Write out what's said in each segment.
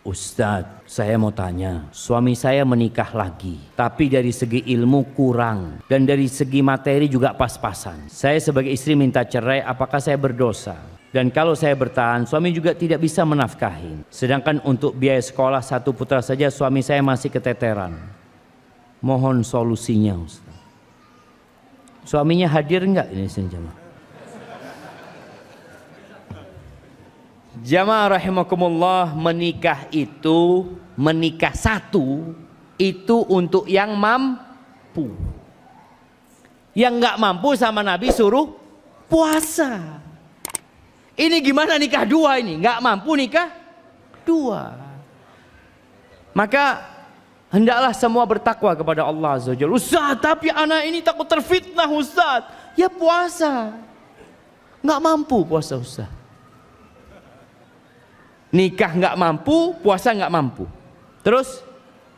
Ustadz, saya mau tanya, suami saya menikah lagi, tapi dari segi ilmu kurang dan dari segi materi juga pas-pasan. Saya sebagai istri minta cerai, apakah saya berdosa? Dan kalau saya bertahan, suami juga tidak bisa menafkahi. Sedangkan untuk biaya sekolah satu putra saja suami saya masih keteteran. Mohon solusinya Ustaz. Suaminya hadir enggak ini jemaah? Jamaah rahimakumullah menikah itu menikah satu itu untuk yang mampu. Yang nggak mampu sama Nabi suruh puasa. Ini gimana nikah dua ini? Nggak mampu nikah dua. Maka hendaklah semua bertakwa kepada Allah Azza Ustaz, tapi anak ini takut terfitnah Ustaz. Ya puasa. Nggak mampu puasa Ustaz nikah nggak mampu, puasa nggak mampu. Terus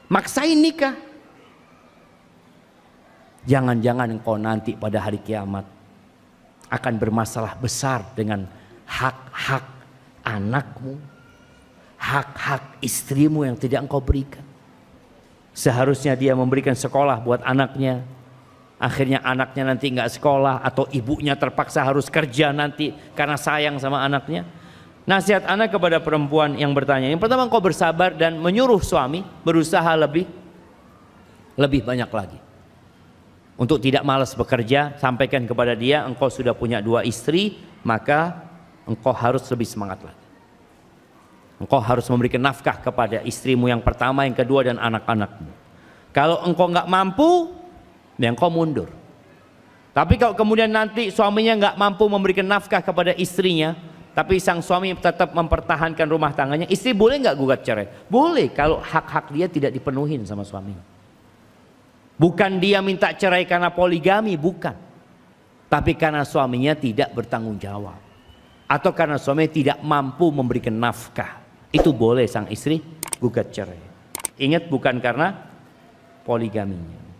maksain nikah. Jangan-jangan engkau nanti pada hari kiamat akan bermasalah besar dengan hak-hak anakmu, hak-hak istrimu yang tidak engkau berikan. Seharusnya dia memberikan sekolah buat anaknya. Akhirnya anaknya nanti nggak sekolah atau ibunya terpaksa harus kerja nanti karena sayang sama anaknya Nasihat anak kepada perempuan yang bertanya. Yang pertama engkau bersabar dan menyuruh suami berusaha lebih lebih banyak lagi. Untuk tidak malas bekerja, sampaikan kepada dia engkau sudah punya dua istri, maka engkau harus lebih semangat lagi. Engkau harus memberikan nafkah kepada istrimu yang pertama, yang kedua dan anak-anakmu. Kalau engkau nggak mampu, ya engkau mundur. Tapi kalau kemudian nanti suaminya nggak mampu memberikan nafkah kepada istrinya, tapi sang suami tetap mempertahankan rumah tangganya, istri boleh nggak gugat cerai? Boleh kalau hak-hak dia tidak dipenuhin sama suami Bukan dia minta cerai karena poligami, bukan. Tapi karena suaminya tidak bertanggung jawab. Atau karena suami tidak mampu memberikan nafkah. Itu boleh sang istri gugat cerai. Ingat bukan karena poligaminya.